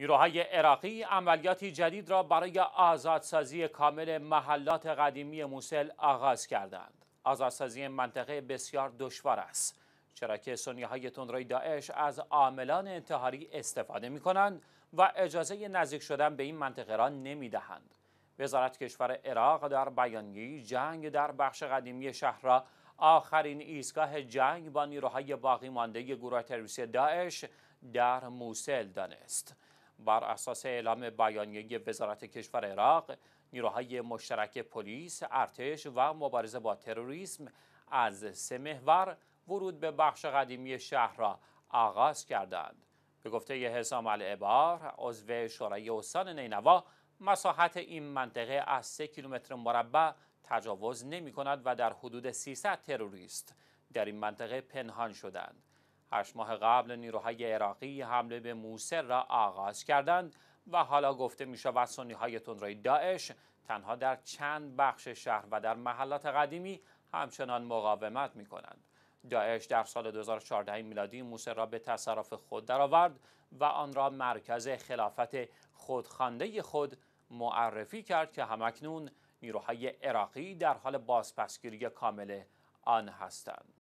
نیروهای عراقی عملیاتی جدید را برای آزادسازی کامل محلات قدیمی موسل آغاز کردند. آزادسازی منطقه بسیار دشوار است. چرا که سنیه های تندروی داعش از عاملان انتحاری استفاده می کنند و اجازه نزدیک شدن به این منطقه را نمی دهند. وزارت کشور عراق در بیانیه جنگ در بخش قدیمی شهر را آخرین ایستگاه جنگ با نیروهای باقی مانده گروه تروریستی داعش در موسل دانست. بر اساس اعلام بیانیه وزارت کشور عراق نیروهای مشترک پلیس، ارتش و مبارزه با تروریسم از سه محور ورود به بخش قدیمی شهر را آغاز کردند. به گفته حسام العبار عضو شورای استان نینوا مساحت این منطقه از 3 کیلومتر مربع تجاوز نمی کند و در حدود 300 تروریست در این منطقه پنهان شدند. هشت ماه قبل نیروهای عراقی حمله به موسر را آغاز کردند و حالا گفته می شود سنی های تندروی داعش تنها در چند بخش شهر و در محلات قدیمی همچنان مقاومت می کنند. داعش در سال 2014 میلادی موسر را به تصرف خود درآورد و آن را مرکز خلافت خودخوانده خود معرفی کرد که همکنون نیروهای عراقی در حال بازپسگیری کامل آن هستند.